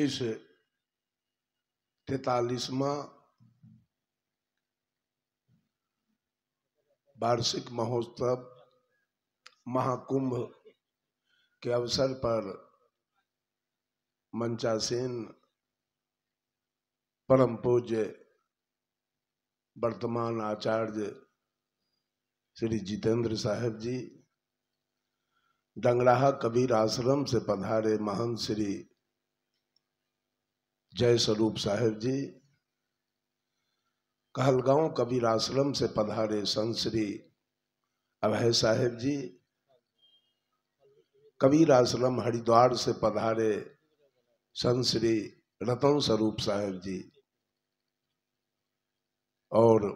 इस तैतालीसवा वार्षिक महोत्सव महाकुंभ के अवसर पर मंचासीन परम पूज्य वर्तमान आचार्य श्री जितेंद्र साहेब जी डंगराहा कबीर आश्रम से पधारे महंत श्री जय स्वरूप साहेब जी कहलगांव कबीर आश्रम से पधारे संत श्री अभय साहेब जी कबीर आश्रम हरिद्वार से पधारे संत श्री रतन स्वरूप साहेब जी और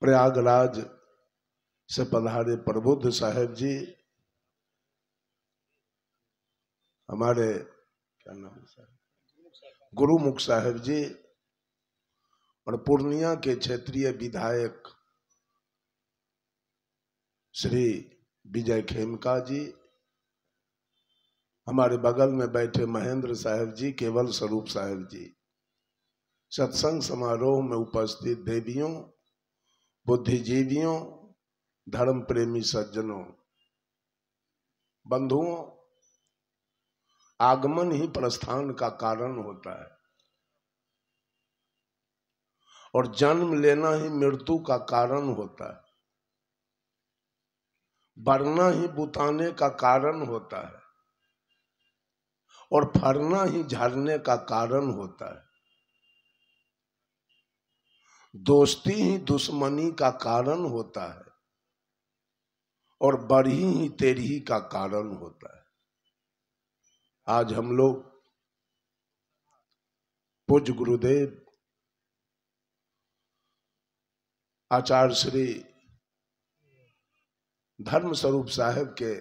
प्रयागराज से पधारे प्रबुद्ध साहेब जी हमारे क्या नाम है गुरुमुख साहेब जी और पूर्णिया के क्षेत्रीय विधायक श्री विजय खेमका जी हमारे बगल में बैठे महेंद्र साहेब जी केवल स्वरूप साहेब जी सत्संग समारोह में उपस्थित देवियों बुद्धिजीवियों धर्म प्रेमी सज्जनों बंधुओं आगमन ही प्रस्थान का कारण होता है और जन्म लेना ही मृत्यु का कारण होता है बढ़ना ही बुताने का कारण होता है और फरना ही झरने का कारण होता है दोस्ती ही दुश्मनी का कारण होता है और बढ़ी ही तेरी का कारण होता है आज हम लोग पूज गुरुदेव आचार्य श्री धर्म स्वरूप साहेब के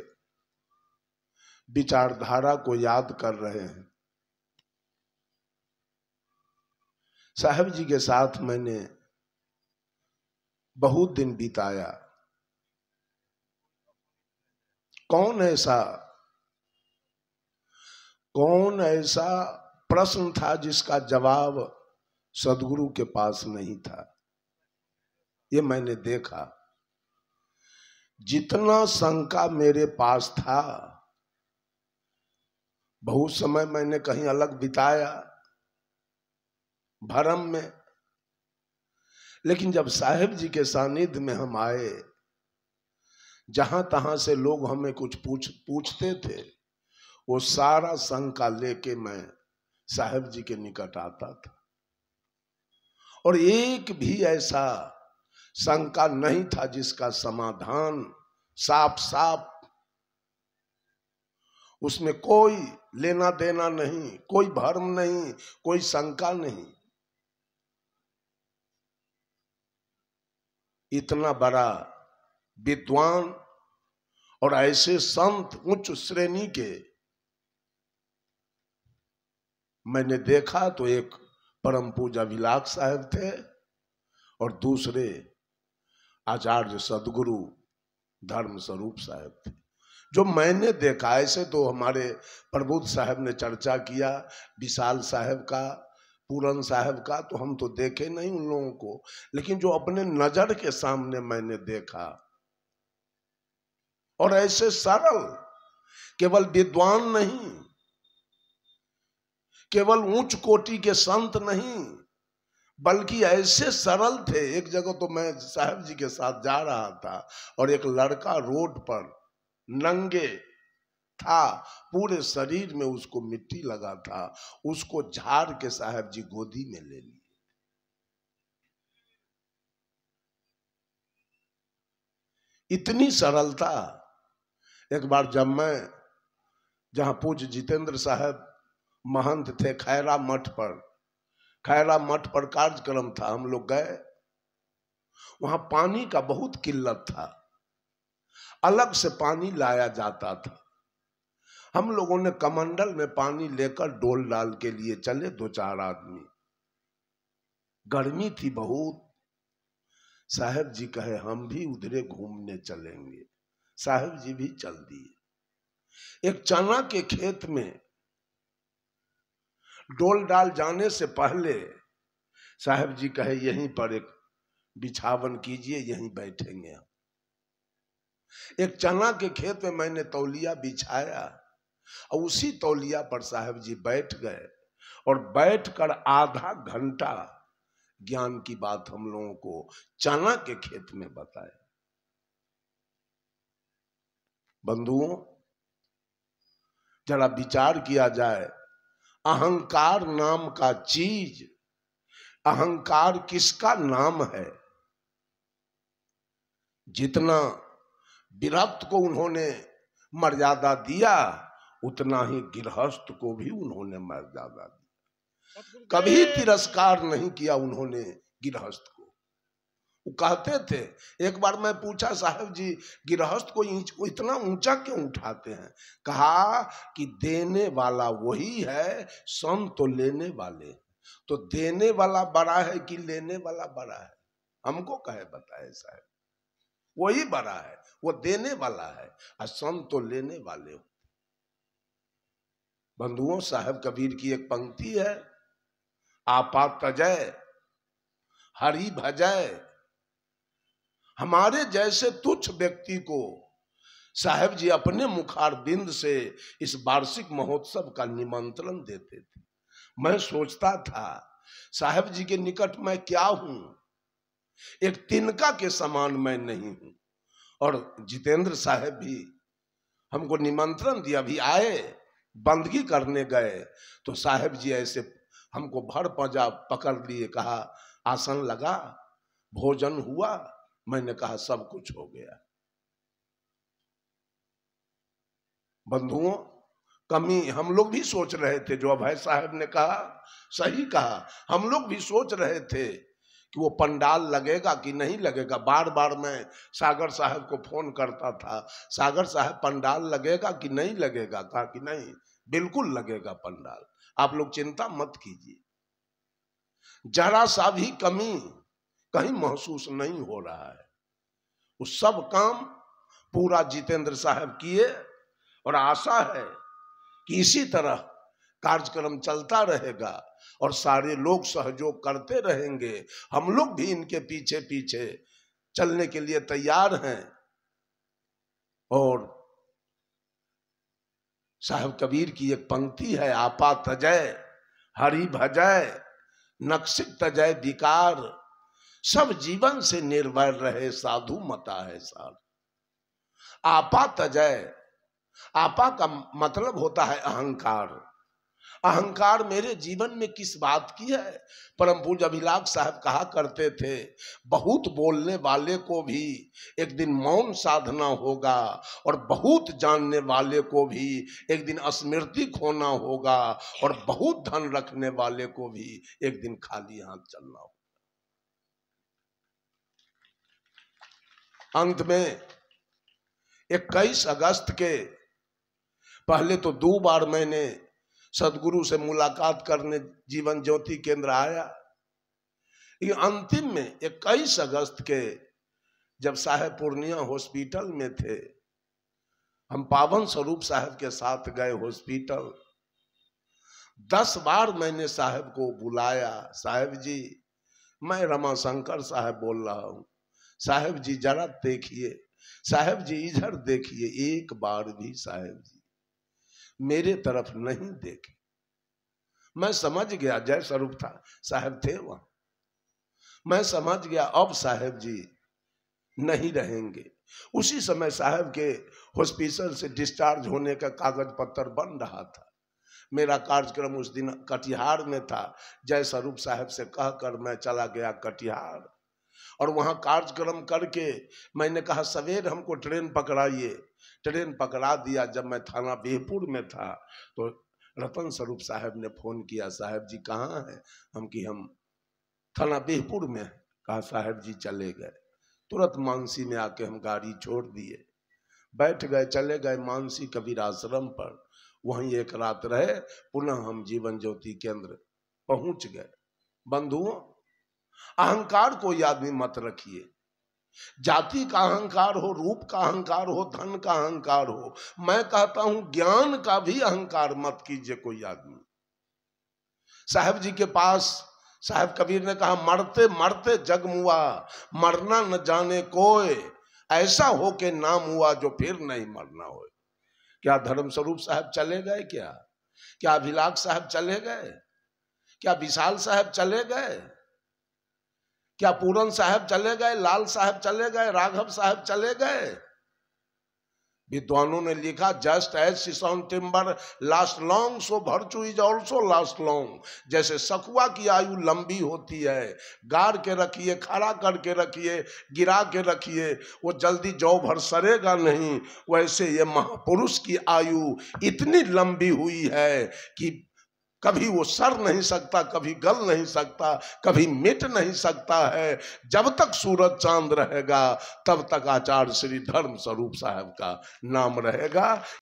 विचारधारा को याद कर रहे हैं साहेब जी के साथ मैंने बहुत दिन बिताया कौन ऐसा कौन ऐसा प्रश्न था जिसका जवाब सदगुरु के पास नहीं था ये मैंने देखा जितना शंका मेरे पास था बहुत समय मैंने कहीं अलग बिताया भरम में लेकिन जब साहेब जी के सानिध्य में हम आए जहां तहां से लोग हमें कुछ पूछ पूछते थे वो सारा शंका लेके मैं साहेब जी के निकट आता था और एक भी ऐसा शंका नहीं था जिसका समाधान साफ साफ उसमें कोई लेना देना नहीं कोई भर्म नहीं कोई शंका नहीं इतना बड़ा विद्वान और ऐसे संत उच्च श्रेणी के मैंने देखा तो एक परम पूजा विलाक साहब थे और दूसरे आचार्य सदगुरु धर्म स्वरूप साहब थे जो मैंने देखा ऐसे तो हमारे प्रबुद्ध साहब ने चर्चा किया विशाल साहब का पूरन साहब का तो हम तो देखे नहीं उन लोगों को लेकिन जो अपने नजर के सामने मैंने देखा और ऐसे सरल केवल विद्वान नहीं केवल ऊंच कोटि के संत नहीं बल्कि ऐसे सरल थे एक जगह तो मैं साहब जी के साथ जा रहा था और एक लड़का रोड पर नंगे था पूरे शरीर में उसको मिट्टी लगा था उसको झाड़ के साहब जी गोदी में ले लिए इतनी सरलता एक बार जब मैं जहां पूज जितेंद्र साहब महंत थे खैरा मठ पर खैरा मठ पर कार्यक्रम था हम लोग गए वहां पानी का बहुत किल्लत था अलग से पानी लाया जाता था हम लोगों ने कमंडल में पानी लेकर डोल डाल के लिए चले दो चार आदमी गर्मी थी बहुत साहेब जी कहे हम भी उधरे घूमने चलेंगे साहेब जी भी चल दिए एक चना के खेत में डोल डाल जाने से पहले साहब जी कहे यहीं पर एक बिछावन कीजिए यहीं बैठेंगे हम एक चना के खेत में मैंने तौलिया बिछाया और उसी तौलिया पर साहब जी बैठ गए और बैठकर आधा घंटा ज्ञान की बात हम लोगों को चना के खेत में बताए बंधुओं जरा विचार किया जाए अहंकार नाम का चीज अहंकार किसका नाम है जितना विरक्त को उन्होंने मर्यादा दिया उतना ही गृहस्थ को भी उन्होंने मर्यादा दी कभी तिरस्कार नहीं किया उन्होंने गृहस्थ को वो कहते थे एक बार मैं पूछा साहब जी गृहस्थ को इतना ऊंचा क्यों उठाते हैं कहा कि देने वाला वही है सन तो लेने वाले तो देने वाला बड़ा है कि लेने वाला बड़ा है हमको कहे बताए साहब वही बड़ा है वो देने वाला है और सन तो लेने वाले हो बंधुओं साहब कबीर की एक पंक्ति है आपा तजय हरी भजय हमारे जैसे तुच्छ व्यक्ति को साहेब जी अपने मुखार बिंद से इस वार्षिक महोत्सव का निमंत्रण देते थे मैं सोचता था साहेब जी के निकट मैं क्या हूं एक तिनका के समान मैं नहीं हूं और जितेंद्र साहेब भी हमको निमंत्रण दिया भी आए बंदगी करने गए तो साहेब जी ऐसे हमको भर पजा पकड़ लिए कहा आसन लगा भोजन हुआ मैंने कहा सब कुछ हो गया बंधुओं कमी हम लोग भी सोच रहे थे जो अभय साहब ने कहा सही कहा हम लोग भी सोच रहे थे कि वो पंडाल लगेगा कि नहीं लगेगा बार बार मैं सागर साहब को फोन करता था सागर साहब पंडाल लगेगा कि नहीं लगेगा कहा कि नहीं बिल्कुल लगेगा पंडाल आप लोग चिंता मत कीजिए जरा सा भी कमी कहीं महसूस नहीं हो रहा है वो सब काम पूरा जितेंद्र साहब किए और आशा है कि इसी तरह कार्यक्रम चलता रहेगा और सारे लोग सहयोग करते रहेंगे हम लोग भी इनके पीछे पीछे चलने के लिए तैयार हैं और साहब कबीर की एक पंक्ति है आपा तजय हरि भजय नक्सिक तजय विकार सब जीवन से निर्भर रहे साधु मता है सार आपा तजय आपा का मतलब होता है अहंकार अहंकार मेरे जीवन में किस बात की है परम पूज अभिलाख साहब कहा करते थे बहुत बोलने वाले को भी एक दिन मौन साधना होगा और बहुत जानने वाले को भी एक दिन स्मृति खोना होगा और बहुत धन रखने वाले को भी एक दिन खाली हाथ चलना होगा अंत में इक्कीस अगस्त के पहले तो दो बार मैंने सदगुरु से मुलाकात करने जीवन ज्योति केंद्र आया लेकिन अंतिम में इक्कीस अगस्त के जब साहेब पूर्णिया हॉस्पिटल में थे हम पावन स्वरूप साहब के साथ गए हॉस्पिटल दस बार मैंने साहब को बुलाया साहब जी मैं रमा शंकर साहब बोल रहा हूं साहेब जी जरा देखिए साहेब जी इधर देखिए एक बार भी साहेब जी मेरे तरफ नहीं देखे मैं समझ गया जय स्वरूप था साहेब थे वहां मैं समझ गया अब साहेब जी नहीं रहेंगे उसी समय साहब के हॉस्पिटल से डिस्चार्ज होने का कागज पत्र बन रहा था मेरा कार्यक्रम उस दिन कटिहार में था जय स्वरूप साहब से कहकर मैं चला गया कटिहार और वहाँ कार्यक्रम करके मैंने कहा सवेर हमको ट्रेन पकड़ाइए ट्रेन पकड़ा दिया जब मैं थाना बेहपुर में था तो रतन स्वरूप साहब ने फोन किया साहब जी कहाँ हैं हम कि हम थाना बेहपुर में कहा साहब जी चले गए तुरंत मानसी में आके हम गाड़ी छोड़ दिए बैठ गए चले गए मानसी कबीर आश्रम पर वहीं एक रात रहे पुनः हम जीवन ज्योति केंद्र पहुंच गए बंधुओं अहंकार को याद में मत रखिए जाति का अहंकार हो रूप का अहंकार हो धन का अहंकार हो मैं कहता हूं ज्ञान का भी अहंकार मत कीजिए कोई आदमी साहब जी के पास साहब कबीर ने कहा मरते मरते जग मुआ मरना न जाने कोई ऐसा हो के नाम हुआ जो फिर नहीं मरना हो क्या धर्म स्वरूप साहब चले गए क्या क्या अभिलाख साहब चले गए क्या विशाल साहब चले गए क्या पूरन साहब चले गए लाल साहब चले गए राघव साहब चले गए विद्वानों ने लिखा जस्ट एज सिसोन टिम्बर लास्ट लॉन्ग सो भरचू इज ऑल्सो लास्ट लॉन्ग जैसे सखुआ की आयु लंबी होती है गाड़ के रखिए खड़ा करके रखिए गिरा के रखिए वो जल्दी जौ भर सरेगा नहीं वैसे ये महापुरुष की आयु इतनी लंबी हुई है कि कभी वो सर नहीं सकता कभी गल नहीं सकता कभी मिट नहीं सकता है जब तक सूरज चांद रहेगा तब तक आचार्य श्री धर्म स्वरूप साहब का नाम रहेगा